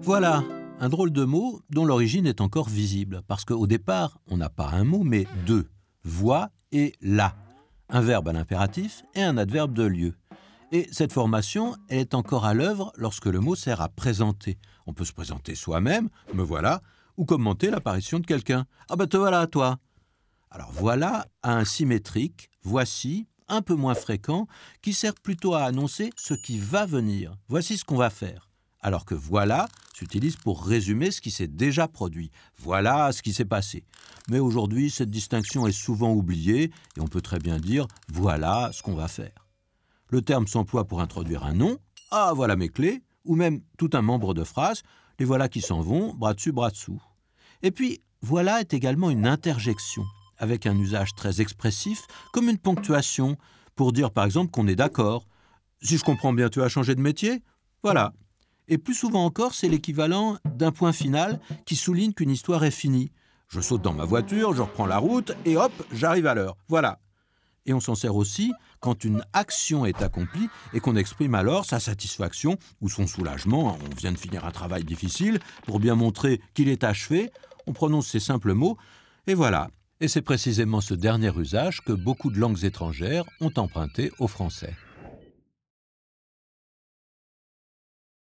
Voilà un drôle de mot dont l'origine est encore visible, parce qu'au départ, on n'a pas un mot, mais deux, voix et la, un verbe à l'impératif et un adverbe de lieu. Et cette formation, elle est encore à l'œuvre lorsque le mot sert à présenter. On peut se présenter soi-même, me voilà, ou commenter l'apparition de quelqu'un. Ah ben te voilà, toi Alors voilà a un symétrique, voici, un peu moins fréquent, qui sert plutôt à annoncer ce qui va venir. Voici ce qu'on va faire. Alors que voilà s'utilise pour résumer ce qui s'est déjà produit. Voilà ce qui s'est passé. Mais aujourd'hui, cette distinction est souvent oubliée et on peut très bien dire voilà ce qu'on va faire. Le terme s'emploie pour introduire un nom, ah voilà mes clés, ou même tout un membre de phrase, les voilà qui s'en vont, bras dessus, bras dessous. Et puis, voilà est également une interjection, avec un usage très expressif, comme une ponctuation, pour dire par exemple qu'on est d'accord. Si je comprends bien, tu as changé de métier Voilà, et plus souvent encore, c'est l'équivalent d'un point final qui souligne qu'une histoire est finie. Je saute dans ma voiture, je reprends la route et hop, j'arrive à l'heure. Voilà. Et on s'en sert aussi quand une action est accomplie et qu'on exprime alors sa satisfaction ou son soulagement. On vient de finir un travail difficile pour bien montrer qu'il est achevé. On prononce ces simples mots et voilà. Et c'est précisément ce dernier usage que beaucoup de langues étrangères ont emprunté au français.